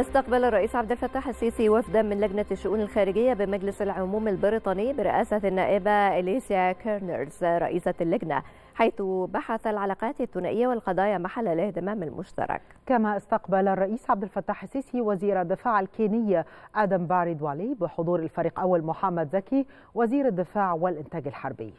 استقبل الرئيس عبد الفتاح السيسي وفدا من لجنة الشؤون الخارجية بمجلس العموم البريطاني برئاسة النائبة إليسيا كيرنرز رئيسة اللجنة حيث بحث العلاقات الثنائية والقضايا محل الاهتمام المشترك كما استقبل الرئيس عبد الفتاح السيسي وزير الدفاع الكيني آدم باريد والي بحضور الفريق أول محمد زكي وزير الدفاع والإنتاج الحربي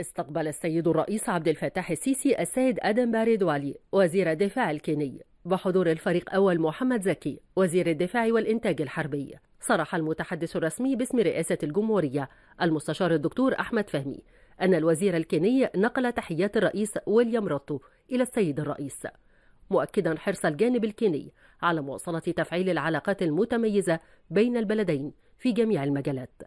استقبل السيد الرئيس عبد الفتاح السيسي السيد آدم باريد والي وزير الدفاع الكيني بحضور الفريق أول محمد زكي وزير الدفاع والإنتاج الحربي صرح المتحدث الرسمي باسم رئاسة الجمهورية المستشار الدكتور أحمد فهمي أن الوزير الكيني نقل تحيات الرئيس ويليام روتو إلى السيد الرئيس مؤكدا حرص الجانب الكيني على مواصلة تفعيل العلاقات المتميزة بين البلدين في جميع المجالات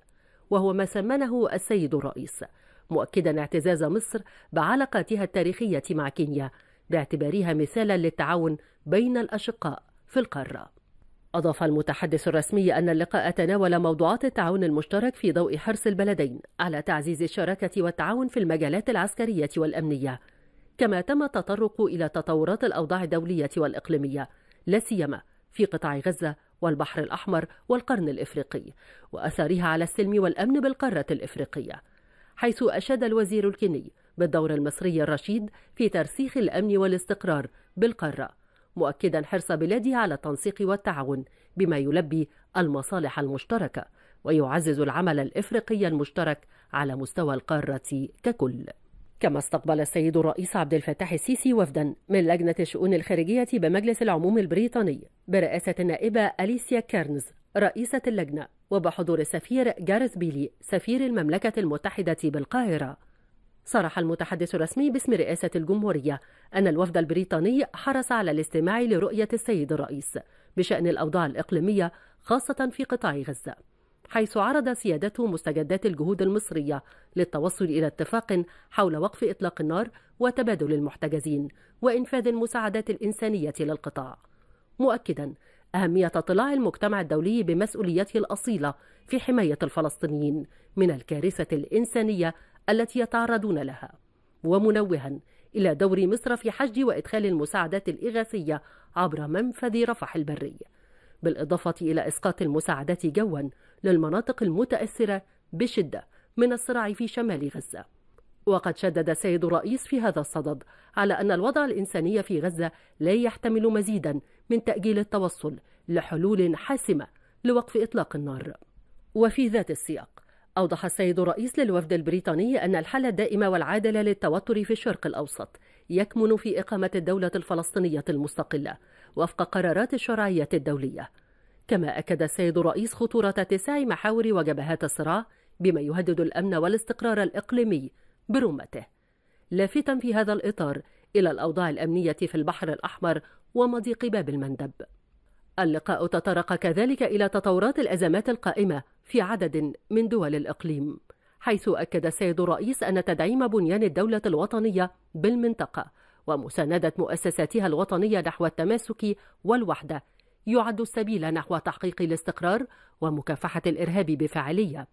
وهو ما سمنه السيد الرئيس مؤكدا اعتزاز مصر بعلاقاتها التاريخية مع كينيا باعتبارها مثالا للتعاون بين الأشقاء في القارة أضاف المتحدث الرسمي أن اللقاء تناول موضوعات التعاون المشترك في ضوء حرص البلدين على تعزيز الشراكة والتعاون في المجالات العسكرية والأمنية، كما تم التطرق إلى تطورات الأوضاع الدولية والإقليمية، لا سيما في قطاع غزة والبحر الأحمر والقرن الإفريقي، وأثارها على السلم والأمن بالقارة الإفريقية، حيث أشاد الوزير الكيني بالدور المصري الرشيد في ترسيخ الأمن والاستقرار بالقارة مؤكدا حرص بلاده على التنسيق والتعاون بما يلبي المصالح المشتركة ويعزز العمل الإفريقي المشترك على مستوى القارة ككل كما استقبل السيد الرئيس عبد الفتاح السيسي وفدا من لجنة الشؤون الخارجية بمجلس العموم البريطاني برئاسة النائبة أليسيا كيرنز رئيسة اللجنة وبحضور السفير جارث بيلي سفير المملكة المتحدة بالقاهرة صرح المتحدث الرسمي باسم رئاسة الجمهورية أن الوفد البريطاني حرص على الاستماع لرؤية السيد الرئيس بشأن الأوضاع الإقليمية خاصة في قطاع غزة حيث عرض سيادته مستجدات الجهود المصرية للتوصل إلى اتفاق حول وقف إطلاق النار وتبادل المحتجزين وإنفاذ المساعدات الإنسانية للقطاع مؤكدا أهمية طلاع المجتمع الدولي بمسؤوليته الأصيلة في حماية الفلسطينيين من الكارثة الإنسانية التي يتعرضون لها ومنوها إلى دور مصر في حشد وإدخال المساعدات الإغاثية عبر منفذ رفح البري بالإضافة إلى إسقاط المساعدات جوا للمناطق المتأثرة بشدة من الصراع في شمال غزة وقد شدد سيد الرئيس في هذا الصدد على أن الوضع الإنساني في غزة لا يحتمل مزيدا من تأجيل التوصل لحلول حاسمة لوقف إطلاق النار وفي ذات السياق أوضح السيد الرئيس للوفد البريطاني أن الحل الدائم والعادل للتوتر في الشرق الأوسط يكمن في إقامة الدولة الفلسطينية المستقلة وفق قرارات الشرعية الدولية. كما أكد السيد الرئيس خطورة تسع محاور وجبهات الصراع بما يهدد الأمن والاستقرار الإقليمي برمته. لافتا في هذا الإطار إلى الأوضاع الأمنية في البحر الأحمر ومضيق باب المندب. اللقاء تطرق كذلك إلى تطورات الأزمات القائمة في عدد من دول الإقليم حيث أكد السيد الرئيس أن تدعيم بنيان الدولة الوطنية بالمنطقة ومساندة مؤسساتها الوطنية نحو التماسك والوحدة يعد السبيل نحو تحقيق الاستقرار ومكافحة الإرهاب بفعالية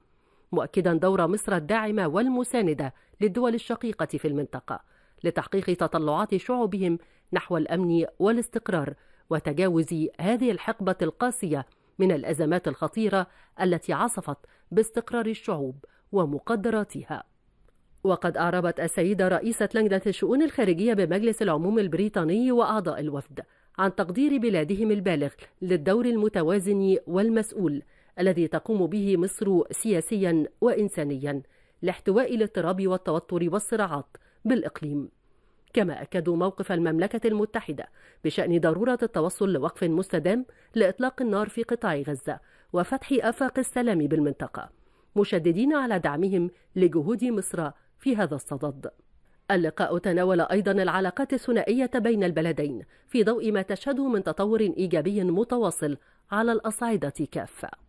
مؤكدا دور مصر الداعمة والمساندة للدول الشقيقة في المنطقة لتحقيق تطلعات شعوبهم نحو الأمن والاستقرار وتجاوز هذه الحقبة القاسية من الأزمات الخطيرة التي عصفت باستقرار الشعوب ومقدراتها وقد أعربت السيدة رئيسة لجنة الشؤون الخارجية بمجلس العموم البريطاني وأعضاء الوفد عن تقدير بلادهم البالغ للدور المتوازن والمسؤول الذي تقوم به مصر سياسيا وإنسانيا لاحتواء الاضطراب والتوتر والصراعات بالإقليم كما أكدوا موقف المملكة المتحدة بشأن ضرورة التوصل لوقف مستدام لإطلاق النار في قطاع غزة وفتح آفاق السلام بالمنطقة مشددين على دعمهم لجهود مصر في هذا الصدد اللقاء تناول أيضا العلاقات الثنائية بين البلدين في ضوء ما تشهده من تطور إيجابي متواصل على الأصعدة كافة